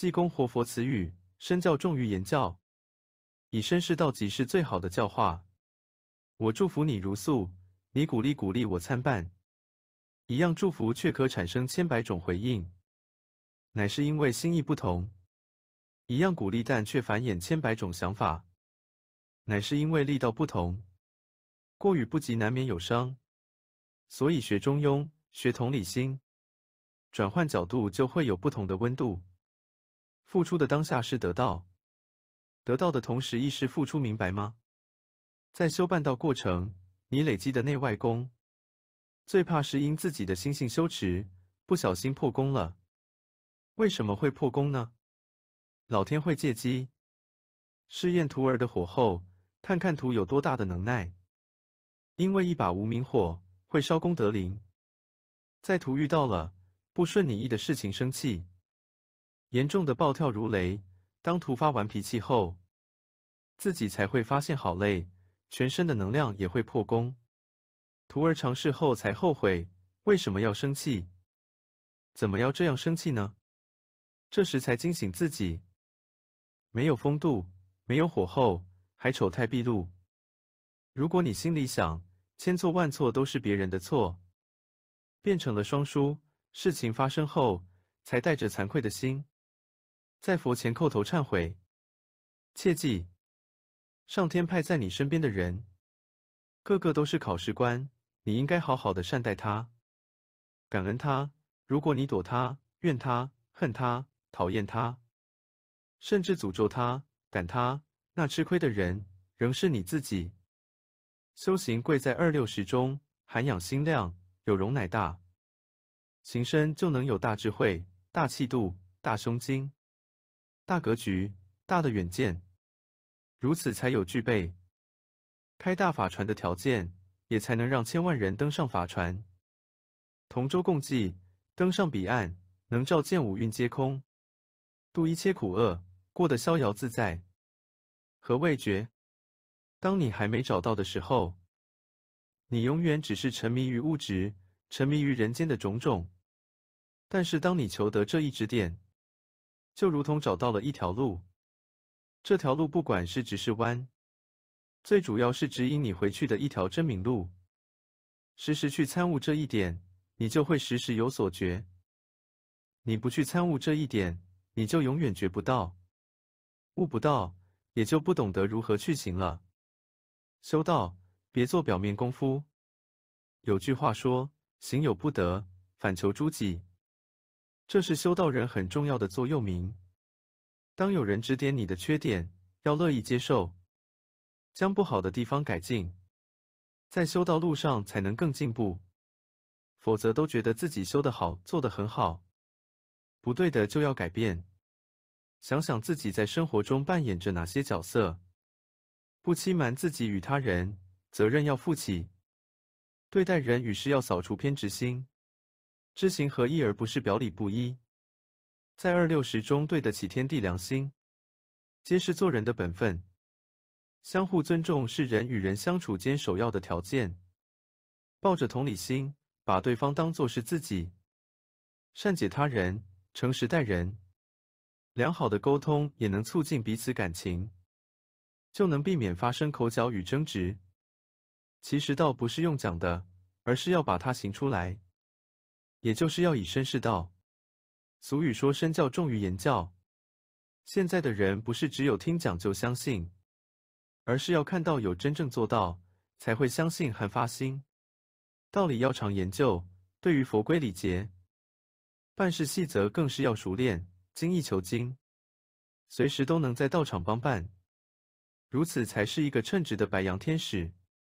济公活佛词语：身教重于言教，以身试道即是最好的教化。我祝福你如素，你鼓励鼓励我参半，一样祝福却可产生千百种回应，乃是因为心意不同；一样鼓励但却繁衍千百种想法，乃是因为力道不同。过与不及难免有伤，所以学中庸，学同理心，转换角度就会有不同的温度。付出的当下是得到，得到的同时亦是付出，明白吗？在修半道过程，你累积的内外功，最怕是因自己的心性羞耻，不小心破功了。为什么会破功呢？老天会借机试验徒儿的火候，看看徒有多大的能耐。因为一把无名火会烧功德林，在徒遇到了不顺你意的事情，生气。严重的暴跳如雷，当徒发完脾气后，自己才会发现好累，全身的能量也会破功。徒儿尝试后才后悔，为什么要生气？怎么要这样生气呢？这时才惊醒自己，没有风度，没有火候，还丑态毕露。如果你心里想千错万错都是别人的错，变成了双输。事情发生后，才带着惭愧的心。在佛前叩头忏悔，切记，上天派在你身边的人，个个都是考试官，你应该好好的善待他，感恩他。如果你躲他、怨他、恨他、讨厌他，甚至诅咒他、赶他，那吃亏的人仍是你自己。修行贵在二六十中，涵养心量，有容乃大，行深就能有大智慧、大气度、大胸襟。大格局、大的远见，如此才有具备开大法船的条件，也才能让千万人登上法船，同舟共济，登上彼岸，能照见五蕴皆空，度一切苦厄，过得逍遥自在。何谓觉？当你还没找到的时候，你永远只是沉迷于物质，沉迷于人间的种种。但是当你求得这一指点，就如同找到了一条路，这条路不管是直是弯，最主要是指引你回去的一条真明路。时时去参悟这一点，你就会时时有所觉。你不去参悟这一点，你就永远觉不到，悟不到，也就不懂得如何去行了。修道，别做表面功夫。有句话说：“行有不得，反求诸己。”这是修道人很重要的座右铭。当有人指点你的缺点，要乐意接受，将不好的地方改进，在修道路上才能更进步。否则都觉得自己修得好，做得很好，不对的就要改变。想想自己在生活中扮演着哪些角色，不欺瞒自己与他人，责任要负起，对待人与事要扫除偏执心。知行合一，而不是表里不一，在二六十中对得起天地良心，皆是做人的本分。相互尊重是人与人相处间首要的条件，抱着同理心，把对方当作是自己，善解他人，诚实待人，良好的沟通也能促进彼此感情，就能避免发生口角与争执。其实倒不是用讲的，而是要把它行出来。也就是要以身试道，俗语说身教重于言教。现在的人不是只有听讲就相信，而是要看到有真正做到，才会相信和发心。道理要常研究，对于佛规礼节、办事细则，更是要熟练、精益求精，随时都能在道场帮办，如此才是一个称职的白羊天使。